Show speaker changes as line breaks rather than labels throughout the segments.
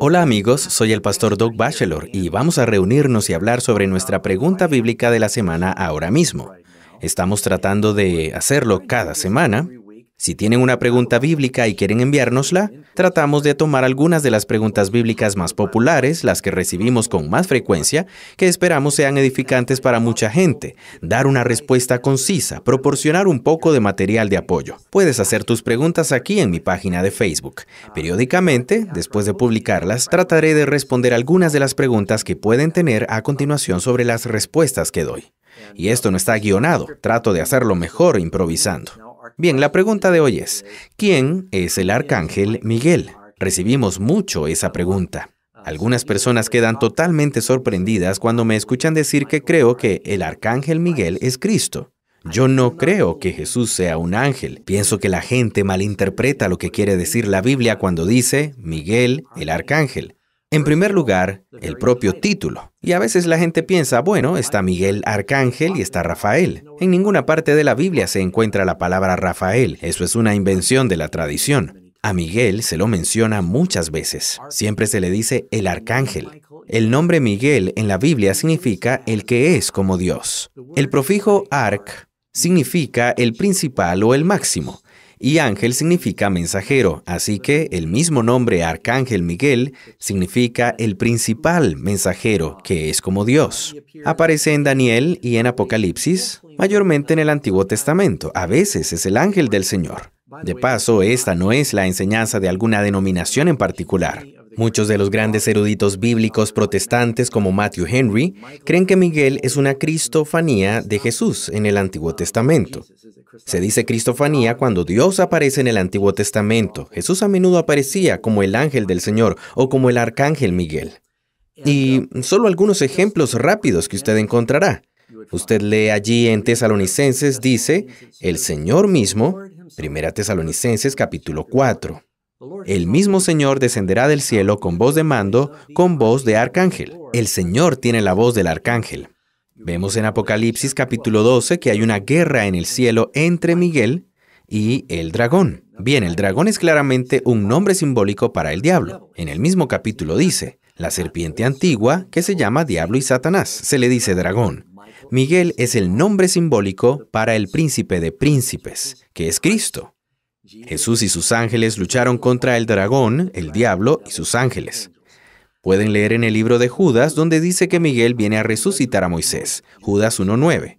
Hola amigos, soy el pastor Doug Bachelor y vamos a reunirnos y hablar sobre nuestra pregunta bíblica de la semana ahora mismo. Estamos tratando de hacerlo cada semana si tienen una pregunta bíblica y quieren enviárnosla, tratamos de tomar algunas de las preguntas bíblicas más populares, las que recibimos con más frecuencia, que esperamos sean edificantes para mucha gente, dar una respuesta concisa, proporcionar un poco de material de apoyo. Puedes hacer tus preguntas aquí en mi página de Facebook. Periódicamente, después de publicarlas, trataré de responder algunas de las preguntas que pueden tener a continuación sobre las respuestas que doy. Y esto no está guionado, trato de hacerlo mejor improvisando. Bien, la pregunta de hoy es, ¿quién es el arcángel Miguel? Recibimos mucho esa pregunta. Algunas personas quedan totalmente sorprendidas cuando me escuchan decir que creo que el arcángel Miguel es Cristo. Yo no creo que Jesús sea un ángel. Pienso que la gente malinterpreta lo que quiere decir la Biblia cuando dice Miguel el arcángel. En primer lugar, el propio título. Y a veces la gente piensa, bueno, está Miguel Arcángel y está Rafael. En ninguna parte de la Biblia se encuentra la palabra Rafael, eso es una invención de la tradición. A Miguel se lo menciona muchas veces, siempre se le dice el arcángel. El nombre Miguel en la Biblia significa el que es como Dios. El profijo arc significa el principal o el máximo y ángel significa mensajero, así que el mismo nombre Arcángel Miguel significa el principal mensajero, que es como Dios. Aparece en Daniel y en Apocalipsis, mayormente en el Antiguo Testamento. A veces es el ángel del Señor. De paso, esta no es la enseñanza de alguna denominación en particular. Muchos de los grandes eruditos bíblicos protestantes como Matthew Henry creen que Miguel es una cristofanía de Jesús en el Antiguo Testamento. Se dice cristofanía cuando Dios aparece en el Antiguo Testamento. Jesús a menudo aparecía como el ángel del Señor o como el arcángel Miguel. Y solo algunos ejemplos rápidos que usted encontrará. Usted lee allí en Tesalonicenses, dice, el Señor mismo, Primera Tesalonicenses capítulo 4. El mismo Señor descenderá del cielo con voz de mando, con voz de arcángel. El Señor tiene la voz del arcángel. Vemos en Apocalipsis capítulo 12 que hay una guerra en el cielo entre Miguel y el dragón. Bien, el dragón es claramente un nombre simbólico para el diablo. En el mismo capítulo dice, la serpiente antigua, que se llama Diablo y Satanás, se le dice dragón. Miguel es el nombre simbólico para el príncipe de príncipes, que es Cristo. Jesús y sus ángeles lucharon contra el dragón, el diablo y sus ángeles. Pueden leer en el libro de Judas donde dice que Miguel viene a resucitar a Moisés, Judas 1.9.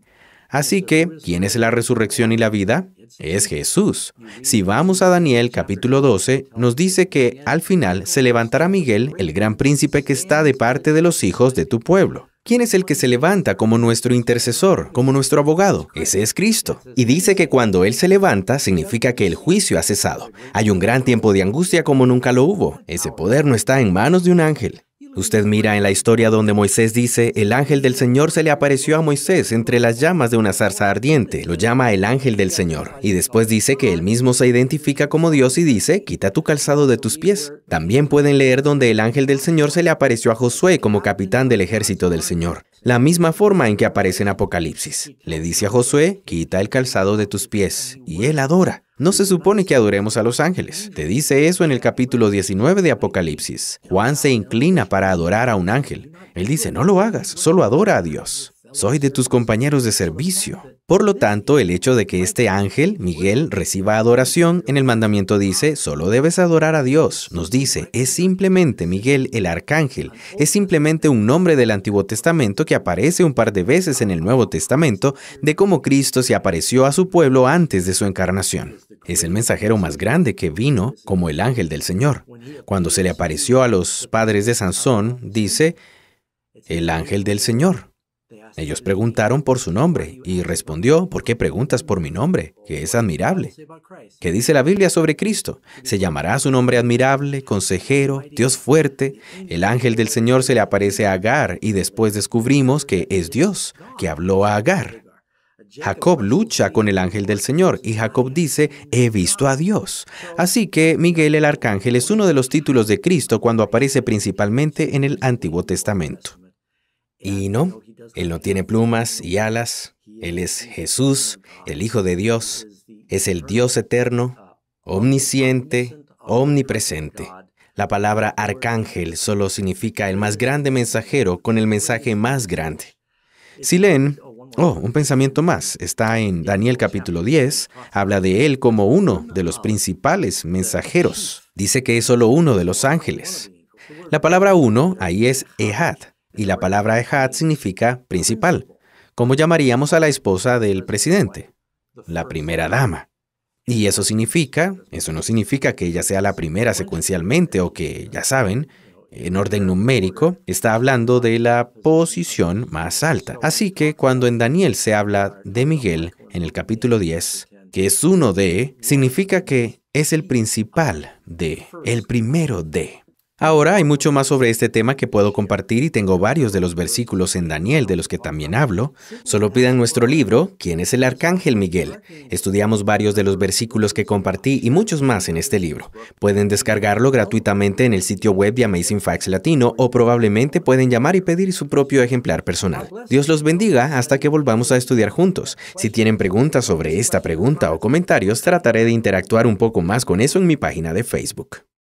Así que, ¿quién es la resurrección y la vida? Es Jesús. Si vamos a Daniel capítulo 12, nos dice que al final se levantará Miguel, el gran príncipe que está de parte de los hijos de tu pueblo. ¿Quién es el que se levanta como nuestro intercesor, como nuestro abogado? Ese es Cristo. Y dice que cuando Él se levanta, significa que el juicio ha cesado. Hay un gran tiempo de angustia como nunca lo hubo. Ese poder no está en manos de un ángel. Usted mira en la historia donde Moisés dice, el ángel del Señor se le apareció a Moisés entre las llamas de una zarza ardiente, lo llama el ángel del Señor, y después dice que él mismo se identifica como Dios y dice, quita tu calzado de tus pies. También pueden leer donde el ángel del Señor se le apareció a Josué como capitán del ejército del Señor la misma forma en que aparece en Apocalipsis. Le dice a Josué, quita el calzado de tus pies, y él adora. No se supone que adoremos a los ángeles. Te dice eso en el capítulo 19 de Apocalipsis. Juan se inclina para adorar a un ángel. Él dice, no lo hagas, solo adora a Dios soy de tus compañeros de servicio. Por lo tanto, el hecho de que este ángel, Miguel, reciba adoración, en el mandamiento dice, solo debes adorar a Dios. Nos dice, es simplemente Miguel el arcángel, es simplemente un nombre del Antiguo Testamento que aparece un par de veces en el Nuevo Testamento de cómo Cristo se apareció a su pueblo antes de su encarnación. Es el mensajero más grande que vino como el ángel del Señor. Cuando se le apareció a los padres de Sansón, dice, el ángel del Señor. Ellos preguntaron por su nombre y respondió, ¿por qué preguntas por mi nombre? Que es admirable. ¿Qué dice la Biblia sobre Cristo? Se llamará su nombre admirable, consejero, Dios fuerte. El ángel del Señor se le aparece a Agar y después descubrimos que es Dios que habló a Agar. Jacob lucha con el ángel del Señor y Jacob dice, he visto a Dios. Así que Miguel el Arcángel es uno de los títulos de Cristo cuando aparece principalmente en el Antiguo Testamento. Y no, él no tiene plumas y alas. Él es Jesús, el Hijo de Dios. Es el Dios eterno, omnisciente, omnipresente. La palabra arcángel solo significa el más grande mensajero con el mensaje más grande. Si leen, oh, un pensamiento más, está en Daniel capítulo 10, habla de él como uno de los principales mensajeros. Dice que es solo uno de los ángeles. La palabra uno ahí es ehad, y la palabra Ehad significa principal, como llamaríamos a la esposa del presidente, la primera dama. Y eso significa, eso no significa que ella sea la primera secuencialmente o que, ya saben, en orden numérico, está hablando de la posición más alta. Así que cuando en Daniel se habla de Miguel en el capítulo 10, que es uno de, significa que es el principal de, el primero de. Ahora hay mucho más sobre este tema que puedo compartir y tengo varios de los versículos en Daniel de los que también hablo. Solo pidan nuestro libro, ¿Quién es el Arcángel Miguel? Estudiamos varios de los versículos que compartí y muchos más en este libro. Pueden descargarlo gratuitamente en el sitio web de Amazing Facts Latino o probablemente pueden llamar y pedir su propio ejemplar personal. Dios los bendiga hasta que volvamos a estudiar juntos. Si tienen preguntas sobre esta pregunta o comentarios, trataré de interactuar un poco más con eso en mi página de Facebook.